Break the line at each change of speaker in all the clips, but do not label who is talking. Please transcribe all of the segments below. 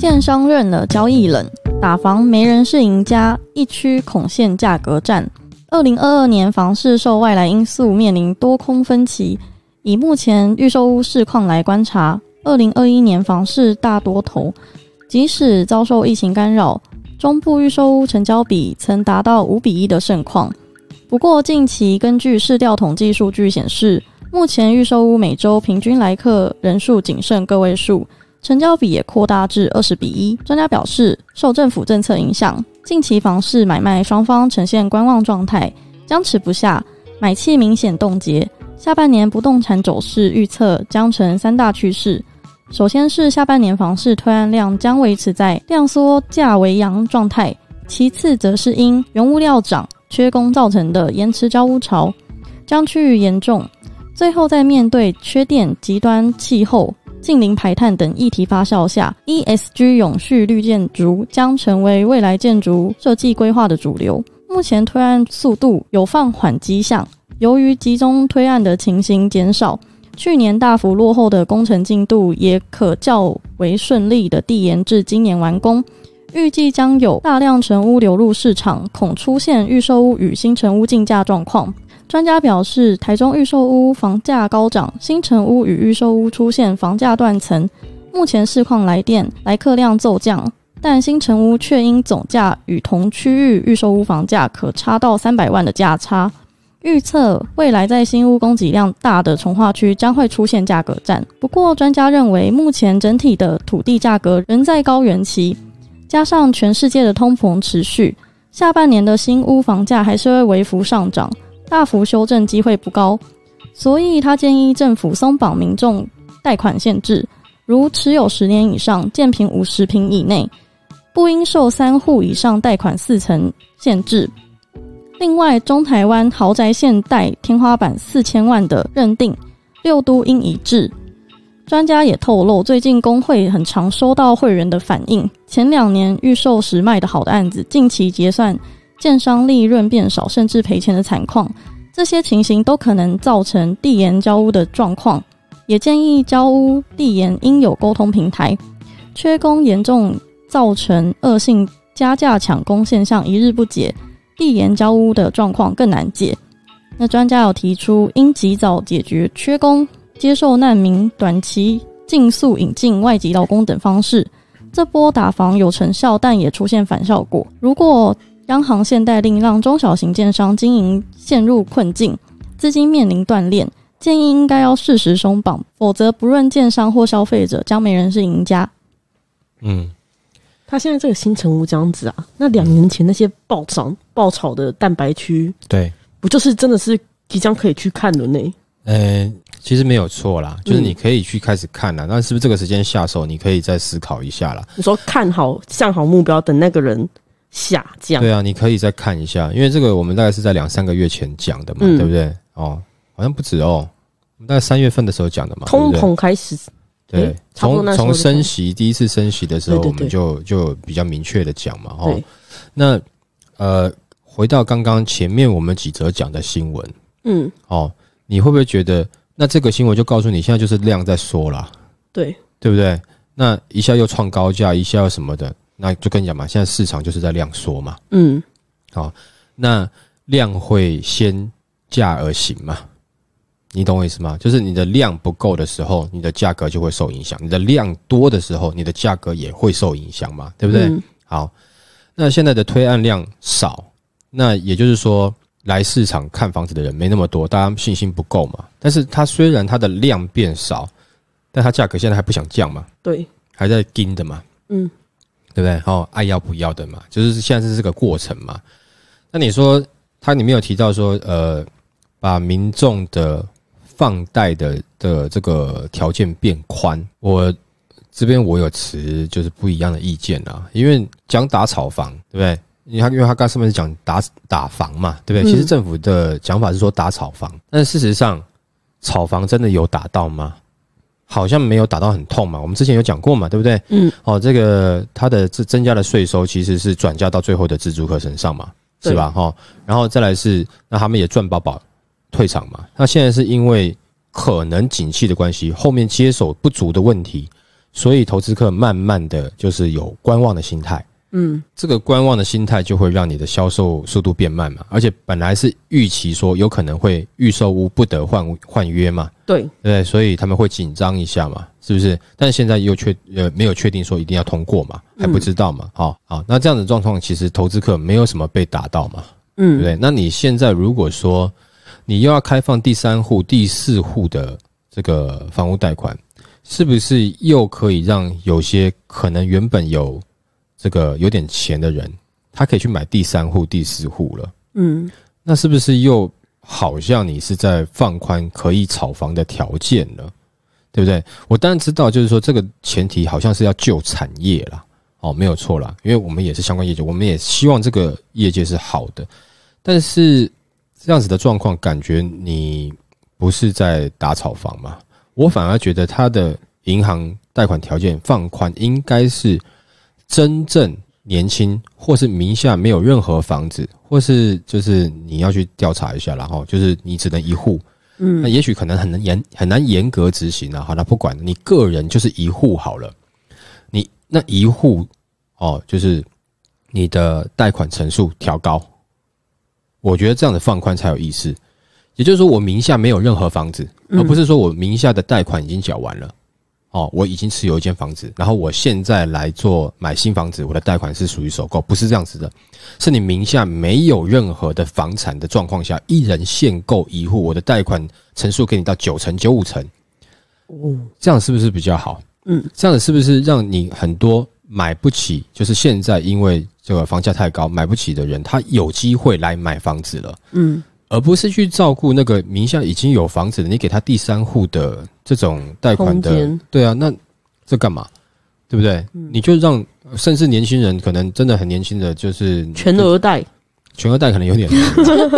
建商认了交易冷，打房没人是赢家。一区恐现价格战。二零二二年房市受外来因素面临多空分歧。以目前预售屋市况来观察，二零二一年房市大多头，即使遭受疫情干扰，中部预售屋成交比曾达到五比一的盛况。不过近期根据市调统计数据显示，目前预售屋每周平均来客人数仅剩个位数。成交比也扩大至二十比一。专家表示，受政府政策影响，近期房市买卖双方呈现观望状态，僵持不下，买气明显冻结。下半年不动产走势预测将成三大趋势：首先是下半年房市推案量将维持在量缩价为阳状态；其次则是因原物料涨、缺工造成的延迟交屋潮将趋于严重；最后在面对缺电、极端气候。近邻排碳等议题发酵下，ESG 永续绿建筑将成为未来建筑设计规划的主流。目前推案速度有放缓迹象，由于集中推案的情形减少，去年大幅落后的工程进度也可较为顺利地递延至今年完工。预计将有大量成屋流入市场，恐出现预售屋与新成屋竞价状况。专家表示，台中预售屋房价高涨，新城屋与预售屋出现房价断层。目前市况来电，来客量骤降，但新城屋却因总价与同区域预售屋房价可差到三百万的价差。预测未来在新屋供给量大的从化区将会出现价格战。不过，专家认为目前整体的土地价格仍在高原期，加上全世界的通膨持续，下半年的新屋房价还是会微幅上涨。大幅修正机会不高，所以他建议政府松绑民众贷款限制，如持有十年以上、建平五十平以内，不应受三户以上贷款四成限制。另外，中台湾豪宅限贷天花板四千万的认定，六都应一致。专家也透露，最近工会很常收到会员的反映，前两年预售时卖得好的案子，近期结算。建商利润变少，甚至赔钱的惨况，这些情形都可能造成地延交屋的状况。也建议交屋地延应有沟通平台。缺工严重，造成恶性加价抢工现象一日不解，地延交屋的状况更难解。那专家有提出，应及早解决缺工，接受难民、短期竞速引进外籍劳工等方式。这波打房有成效，但也出现反效果。如果央行限贷令让中小型建商经营陷入困境，资金面临断裂。建议应该要适时松绑，否则不论建商或消费者，将没人是赢家。嗯，他现在这个新城无样子啊，那两年前那些暴涨暴炒的蛋白区，对，不就是真的是即将可以去看了呢？
呃，其实没有错啦，就是你可以去开始看了。那是不是这个时间下手，你可以再思考一下啦。
你说看好向好目标，等那个人。下降。对啊，
你可以再看一下，因为这个我们大概是在两三个月前讲的嘛，对不对？哦，好像不止哦，我们大概三月份的时候讲的嘛。通膨
开始。对，从从升
息第一次升息的时候，我们就就比较明确的讲嘛。哦，那呃，回到刚刚前面我们几则讲的新闻，嗯，哦，你会不会觉得那这个新闻就告诉你现在就是量在缩啦，对，对不对？那一下又创高价，一下又什么的。那就跟你讲嘛，现在市场就是在量缩嘛。嗯，好，那量会先价而行嘛，你懂我意思吗？就是你的量不够的时候，你的价格就会受影响；你的量多的时候，你的价格也会受影响嘛，对不对？好，那现在的推案量少，那也就是说来市场看房子的人没那么多，大家信心不够嘛。但是它虽然它的量变少，但它价格现在还不想降嘛，对，还在盯着嘛，嗯。对不对？好，爱要不要的嘛？就是现在是这个过程嘛？那你说他，你没有提到说，呃，把民众的放贷的的这个条件变宽。我这边我有持就是不一样的意见啊，因为讲打草房，对不对？因为他因为他刚上面讲打打房嘛，对不对？其实政府的讲法是说打草房，但事实上，草房真的有打到吗？好像没有打到很痛嘛，我们之前有讲过嘛，对不对？嗯，哦，这个它的这增加的税收其实是转嫁到最后的自助客身上嘛，是吧？哈，然后再来是，那他们也赚饱饱退场嘛。那现在是因为可能景气的关系，后面接手不足的问题，所以投资客慢慢的就是有观望的心态。嗯，这个观望的心态就会让你的销售速度变慢嘛，而且本来是预期说有可能会预售屋不得换换约嘛，对对，所以他们会紧张一下嘛，是不是？但是现在又确呃没有确定说一定要通过嘛，还不知道嘛，好，好，那这样的状况其实投资客没有什么被打到嘛，嗯，对。那你现在如果说你又要开放第三户、第四户的这个房屋贷款，是不是又可以让有些可能原本有？这个有点钱的人，他可以去买第三户、第四户了。嗯，那是不是又好像你是在放宽可以炒房的条件了？对不对？我当然知道，就是说这个前提好像是要救产业了，哦，没有错啦，因为我们也是相关业界，我们也希望这个业界是好的。但是这样子的状况，感觉你不是在打炒房嘛？我反而觉得他的银行贷款条件放宽，应该是。真正年轻，或是名下没有任何房子，或是就是你要去调查一下，然后就是你只能一户，嗯，那也许可能很难严很难严格执行了。好，那不管你个人就是一户好了，你那一户哦，就是你的贷款成数调高，我觉得这样的放宽才有意思。也就是说，我名下没有任何房子，而不是说我名下的贷款已经缴完了。哦，我已经持有一间房子，然后我现在来做买新房子，我的贷款是属于首购，不是这样子的，是你名下没有任何的房产的状况下，一人限购一户，我的贷款成数给你到九成、九五成，哦，这样是不是比较好？嗯，这样子是不是让你很多买不起，就是现在因为这个房价太高买不起的人，他有机会来买房子了？嗯。而不是去照顾那个名下已经有房子的，你给他第三户的这种贷款的，对啊，那这干嘛？对不对？你就让，甚至年轻人可能真的很年轻的，就是
全额贷，
全额贷可能有点，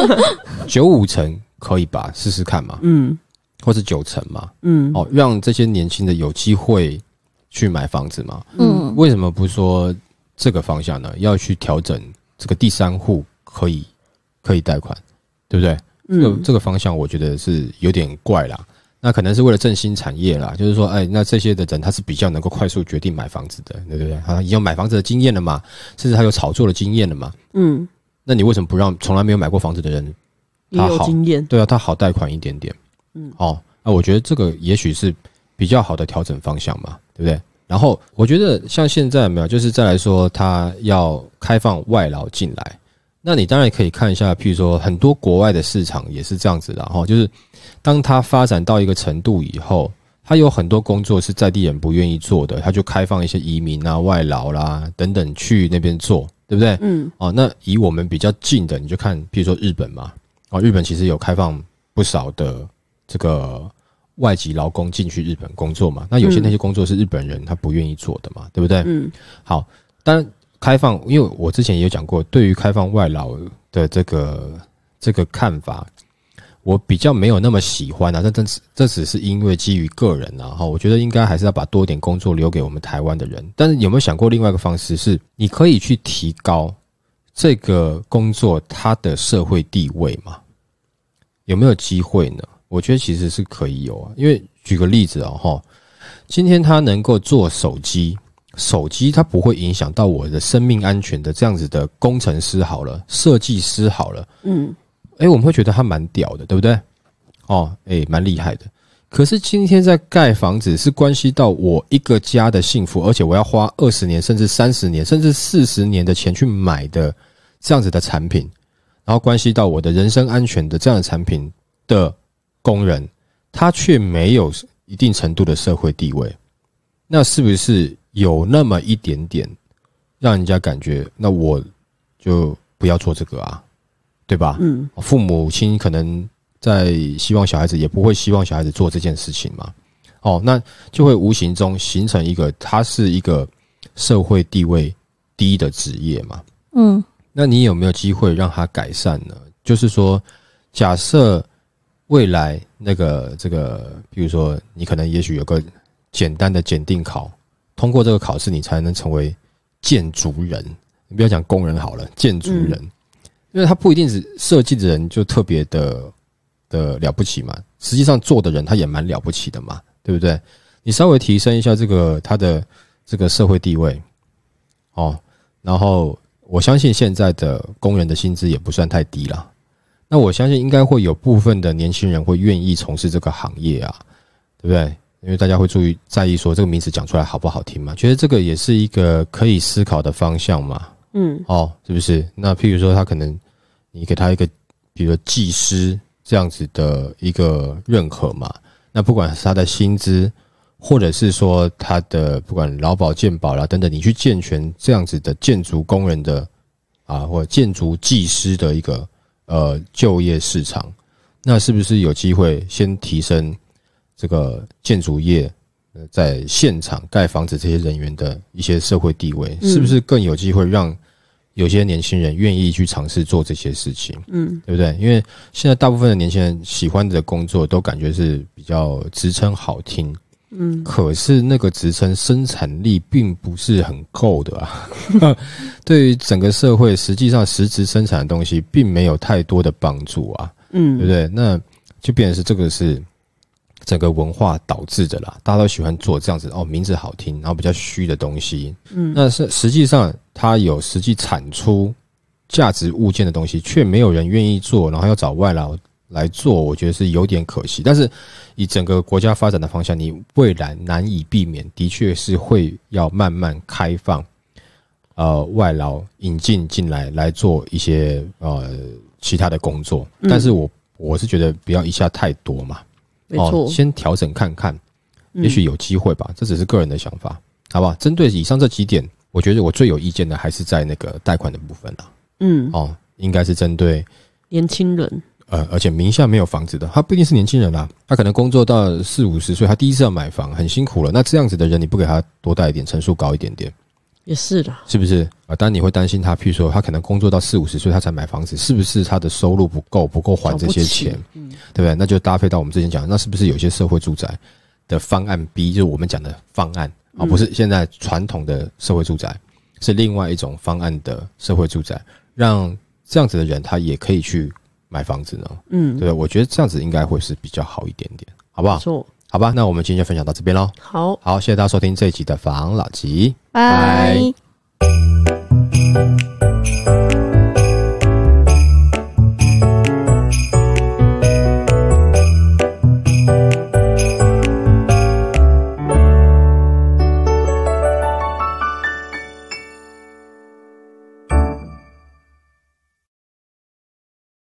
九五成可以吧，试试看嘛，嗯，或是九成嘛，嗯，哦，让这些年轻的有机会去买房子嘛，嗯，为什么不说这个方向呢？要去调整这个第三户可以可以贷款。对不对？嗯，这个方向我觉得是有点怪啦。那可能是为了振兴产业啦，就是说，哎，那这些的人他是比较能够快速决定买房子的，对不对？他已经有买房子的经验了嘛，甚至他有炒作的经验了嘛。嗯，那你为什么不让从来没有买过房子的人？他好经验。对啊，他好贷款一点点。嗯，哦，那我觉得这个也许是比较好的调整方向嘛，对不对？然后我觉得像现在没有，就是再来说，他要开放外劳进来。那你当然也可以看一下，譬如说很多国外的市场也是这样子的哈，就是当它发展到一个程度以后，它有很多工作是在地人不愿意做的，他就开放一些移民啊、外劳啦等等去那边做，对不对？嗯，哦，那以我们比较近的，你就看，譬如说日本嘛，哦，日本其实有开放不少的这个外籍劳工进去日本工作嘛，那有些那些工作是日本人他不愿意做的嘛，对不对？嗯，好，当然。开放，因为我之前也有讲过，对于开放外劳的这个这个看法，我比较没有那么喜欢啊。这这只是因为基于个人啊哈，我觉得应该还是要把多点工作留给我们台湾的人。但是有没有想过另外一个方式，是你可以去提高这个工作它的社会地位吗？有没有机会呢？我觉得其实是可以有啊，因为举个例子啊哈，今天他能够做手机。手机它不会影响到我的生命安全的，这样子的工程师好了，设计师好了，嗯，哎，我们会觉得他蛮屌的，对不对？哦，哎，蛮厉害的。可是今天在盖房子是关系到我一个家的幸福，而且我要花二十年甚至三十年甚至四十年的钱去买的这样子的产品，然后关系到我的人身安全的这样的产品的工人，他却没有一定程度的社会地位，那是不是？有那么一点点，让人家感觉，那我就不要做这个啊，对吧？嗯，父母亲可能在希望小孩子，也不会希望小孩子做这件事情嘛。哦，那就会无形中形成一个，它是一个社会地位低的职业嘛。嗯，那你有没有机会让他改善呢？就是说，假设未来那个这个，比如说，你可能也许有个简单的检定考。通过这个考试，你才能成为建筑人。你不要讲工人好了，建筑人，因为他不一定是设计的人就特别的的了不起嘛。实际上做的人他也蛮了不起的嘛，对不对？你稍微提升一下这个他的这个社会地位哦。然后我相信现在的工人的薪资也不算太低了。那我相信应该会有部分的年轻人会愿意从事这个行业啊，对不对？因为大家会注意在意说这个名字讲出来好不好听嘛？觉得这个也是一个可以思考的方向嘛？嗯，哦，是不是？那譬如说，他可能你给他一个，比如说技师这样子的一个认可嘛？那不管是他的薪资，或者是说他的不管劳保健保啦等等，你去健全这样子的建筑工人的啊，或建筑技师的一个呃就业市场，那是不是有机会先提升？这个建筑业呃，在现场盖房子这些人员的一些社会地位，是不是更有机会让有些年轻人愿意去尝试做这些事情？嗯，对不对？因为现在大部分的年轻人喜欢的工作都感觉是比较职称好听，嗯，可是那个职称生产力并不是很够的啊。对于整个社会，实际上实质生产的东西并没有太多的帮助啊。嗯，对不对？那就变成是这个是。整个文化导致的啦，大家都喜欢做这样子哦，名字好听，然后比较虚的东西。嗯，那是实际上它有实际产出价值物件的东西，却没有人愿意做，然后要找外劳来做，我觉得是有点可惜。但是以整个国家发展的方向，你未来难以避免，的确是会要慢慢开放，呃，外劳引进进来来做一些呃其他的工作。但是我我是觉得不要一下太多嘛。哦，先调整看看，也许有机会吧。这只是个人的想法，好不好？针对以上这几点，我觉得我最有意见的还是在那个贷款的部分啦。嗯，哦，应该是针对
年轻人。
呃，而且名下没有房子的，他不一定是年轻人啦，他可能工作到四五十岁，他第一次要买房，很辛苦了。那这样子的人，你不给他多贷一点，成数高一点点，也是的，是不是？啊，当然你会担心他，譬如说，他可能工作到四五十岁，他才买房子，是不是他的收入不够，不够还这些钱？对不对？那就搭配到我们之前讲，那是不是有些社会住宅的方案 B，就是我们讲的方案啊？不是现在传统的社会住宅，是另外一种方案的社会住宅，让这样子的人他也可以去买房子呢？嗯，对，我觉得这样子应该会是比较好一点点，好不好？错，好吧，那我们今天就分享到这边喽。好，好，谢谢大家收听这一集的房老吉，
拜。